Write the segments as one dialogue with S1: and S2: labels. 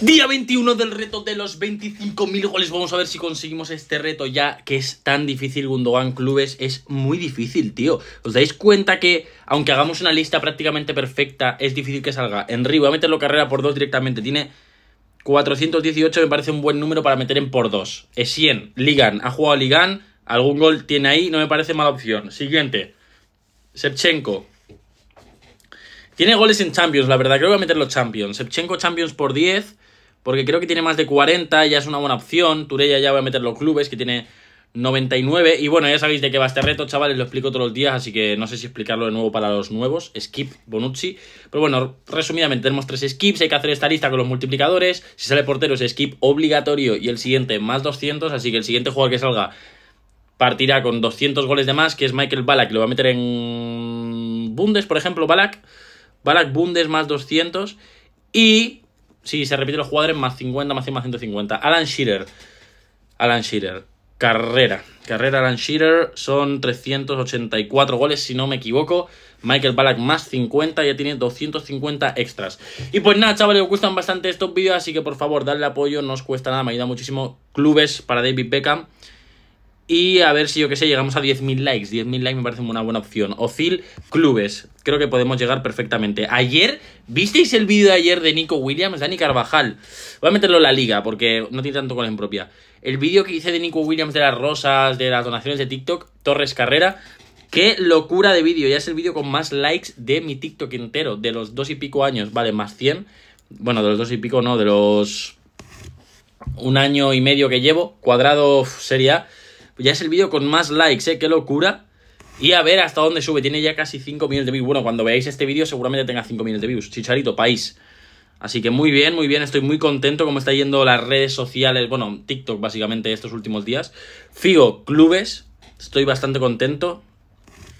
S1: Día 21 del reto de los 25.000 goles. Vamos a ver si conseguimos este reto ya que es tan difícil. Gundogan Clubes es muy difícil, tío. ¿Os dais cuenta que aunque hagamos una lista prácticamente perfecta, es difícil que salga? Enri, voy a meterlo carrera por dos directamente. Tiene 418, me parece un buen número para meter en por dos. Es 100. Ligan, ha jugado Ligan. Algún gol tiene ahí, no me parece mala opción. Siguiente. Sepchenko. Tiene goles en Champions, la verdad. Creo que voy a meterlo Champions. Sepchenko Champions por 10 porque creo que tiene más de 40, ya es una buena opción. Turella ya va a meter los clubes, que tiene 99. Y bueno, ya sabéis de qué va este reto, chavales, lo explico todos los días, así que no sé si explicarlo de nuevo para los nuevos. Skip Bonucci. Pero bueno, resumidamente, tenemos tres skips, hay que hacer esta lista con los multiplicadores. Si sale portero es skip obligatorio y el siguiente más 200, así que el siguiente jugador que salga partirá con 200 goles de más, que es Michael Balak, lo va a meter en Bundes, por ejemplo, Balak. Balak Bundes más 200. Y si se repite los jugadores más 50, más 100, más 150. Alan Shearer. Alan Shearer. Carrera. Carrera Alan Shearer son 384 goles, si no me equivoco. Michael Ballack más 50, ya tiene 250 extras. Y pues nada, chavales, os gustan bastante estos vídeos, así que por favor, darle apoyo, no os cuesta nada, me ayuda muchísimo. Clubes para David Beckham. Y a ver si yo que sé, llegamos a 10.000 likes. 10.000 likes me parece una buena opción. Ocil Clubes. Creo que podemos llegar perfectamente. Ayer, ¿visteis el vídeo de ayer de Nico Williams? Dani Carvajal. Voy a meterlo en la liga porque no tiene tanto con la propia, El vídeo que hice de Nico Williams de las rosas, de las donaciones de TikTok, Torres Carrera. Qué locura de vídeo. Ya es el vídeo con más likes de mi TikTok entero. De los dos y pico años. Vale, más 100. Bueno, de los dos y pico no. De los... Un año y medio que llevo. Cuadrado sería ya es el vídeo con más likes, ¿eh? Qué locura. Y a ver hasta dónde sube. Tiene ya casi 5 de views. Bueno, cuando veáis este vídeo seguramente tenga 5 millones de views. Chicharito, país. Así que muy bien, muy bien. Estoy muy contento como está yendo las redes sociales. Bueno, TikTok básicamente estos últimos días. Figo, clubes. Estoy bastante contento.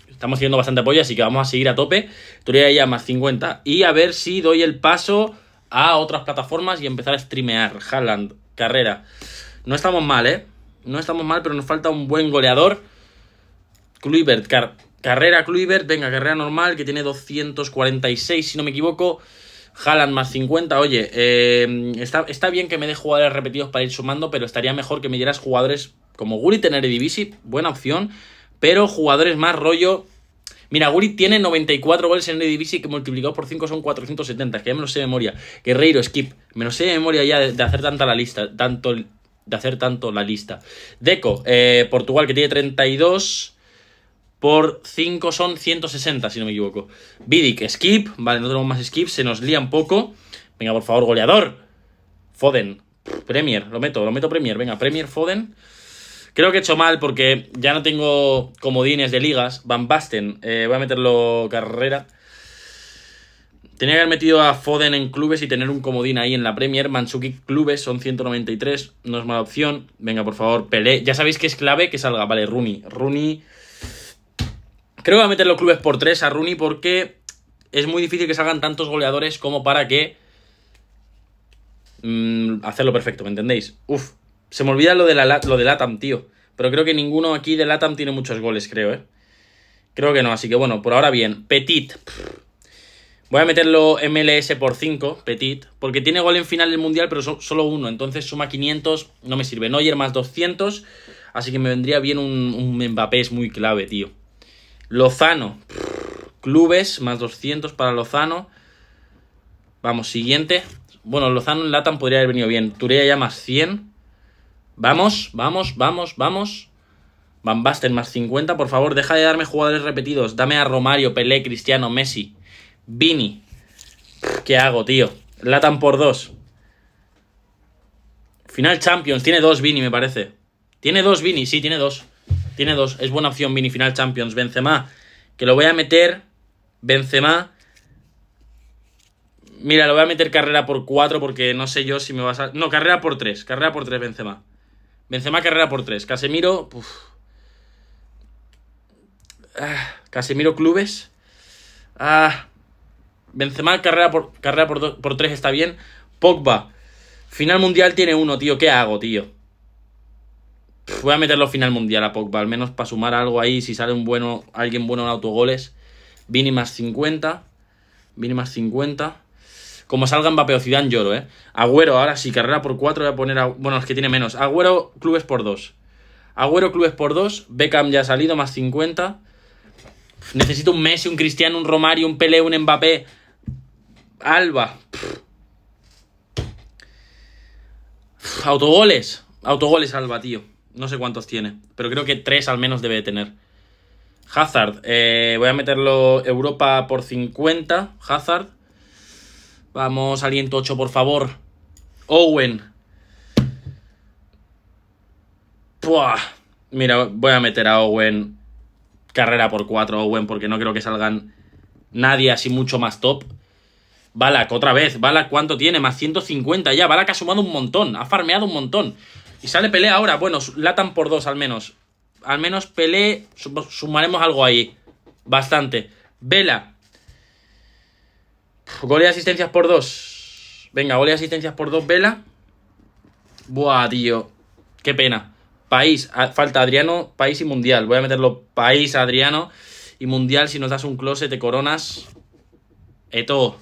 S1: Estamos haciendo bastante apoyo, así que vamos a seguir a tope. Turía ya más 50. Y a ver si doy el paso a otras plataformas y empezar a streamear. Haaland, carrera. No estamos mal, ¿eh? No estamos mal, pero nos falta un buen goleador. Kluivert, carrera Kluivert, venga, carrera normal, que tiene 246, si no me equivoco. Haaland más 50, oye, em, está, bien que me dé jugadores repetidos para ir sumando, pero estaría mejor que me dieras jugadores como Guri tener Divisi. buena opción, pero jugadores más rollo... Mira, Guri tiene 94 goles en Divisi. que multiplicado por 5 son 470, que ya me lo sé de memoria. Guerreiro, Skip, me lo sé de memoria ya de, hacer tanta la lista, tanto de hacer tanto la lista. Deco, eh, Portugal que tiene 32 por 5 son 160, si no me equivoco. Vidic, skip. Vale, no tenemos más skip, se nos un poco. Venga, por favor, goleador. Foden, Premier, lo meto, lo meto Premier. Venga, Premier, Foden. Creo que he hecho mal porque ya no tengo comodines de ligas. Van Basten, eh, voy a meterlo carrera. Tenía que haber metido a Foden en clubes y tener un comodín ahí en la Premier. Mansuki clubes son 193, no es mala opción. Venga, por favor, Pelé. Ya sabéis que es clave que salga. Vale, Rooney. Rooney... Creo que va a meter los clubes por tres a Rooney porque es muy difícil que salgan tantos goleadores como para que... Mm, hacerlo perfecto, ¿me entendéis? Uf, se me olvida lo de, la, lo Latam, tío. Pero creo que ninguno aquí de Latam tiene muchos goles, creo, ¿eh? Creo que no, así que bueno, por ahora bien. Petit. Voy a meterlo MLS por 5, Petit, porque tiene gol en final del Mundial, pero solo uno, entonces suma 500, no me sirve. Neuer más 200, así que me vendría bien un, un Mbappé, es muy clave, tío. Lozano, clubes, más 200 para Lozano. Vamos, siguiente. Bueno, Lozano en Latam podría haber venido bien. Turea ya más 100. Vamos, vamos, vamos, vamos. Van Basten más 50. Por favor, deja de darme jugadores repetidos. Dame a Romario, Pelé, Cristiano, Messi. Vini. ¿Qué hago, tío? Latan por dos. Final Champions. Tiene dos Vini, me parece. Tiene dos Vini, sí, tiene dos. Tiene dos. Es buena opción Vini Final Champions. Benzema. Que lo voy a meter. Benzema. Mira, lo voy a meter carrera por cuatro porque no sé yo si me vas a... No, carrera por tres Carrera por 3, Benzema. Benzema, carrera por tres. Casemiro... Ah, Casemiro Clubes. Ah, Benzema, carrera por, carrera por, por tres está bien. Pogba, final mundial tiene uno, tío. ¿Qué hago, tío? voy a meterlo final mundial a Pogba, al menos para sumar algo ahí. Si sale un bueno, alguien bueno en autogoles. Vini más 50. Vini más 50. Como salga Mbappé o Zidane, lloro, ¿eh? Agüero, ahora sí, carrera por 4 voy a poner... A, bueno, los que tiene menos. Agüero, clubes por dos. Agüero, clubes por dos. Beckham ya ha salido, más 50. Necesito un Messi, un Cristiano, un Romario, un Pelé, un Mbappé. Alba. Autogoles. Autogoles Alba, tío. No sé cuántos tiene, pero creo que tres al menos debe tener. Hazard. Eh, voy a meterlo Europa por 50. Hazard. Vamos, aliento 8, por favor. Owen. Mira, voy a meter a Owen carrera por 4, Owen, porque no creo que salgan nadie así mucho más top. Balak, otra vez. Balak, ¿cuánto tiene? Más 150 ya. Balak ha sumado un montón. Ha farmeado un montón. Y sale pelea ahora. Bueno, latan por dos al menos. Al menos Pelé sumaremos algo ahí. Bastante. Vela. Gol y asistencias por dos. Venga, gol y asistencias por dos. Vela. Buah, tío. Qué pena. País. Falta Adriano, país y mundial. Voy a meterlo país, Adriano. Y mundial, si nos das un close, de coronas. Eto.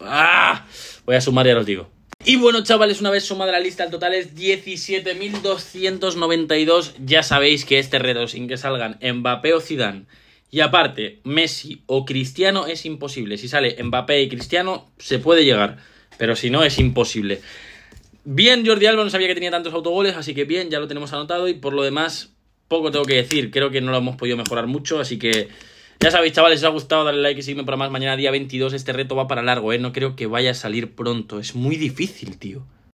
S1: ¡Ah! Voy a sumar, ya os digo. Y bueno, chavales, una vez sumada la lista, el total es 17.292. Ya sabéis que este reto sin que salgan Mbappé o Zidane y aparte Messi o Cristiano es imposible. Si sale Mbappé y Cristiano, se puede llegar, pero si no, es imposible. Bien, Jordi Alba, no sabía que tenía tantos autogoles, así que bien, ya lo tenemos anotado y por lo demás, poco tengo que decir. Creo que no lo hemos podido mejorar mucho, así que... Ya sabéis, chavales, si os ha gustado, dale like y sígueme para más. Mañana día 22, este reto va para largo, ¿eh? No creo que vaya a salir pronto. Es muy difícil, tío.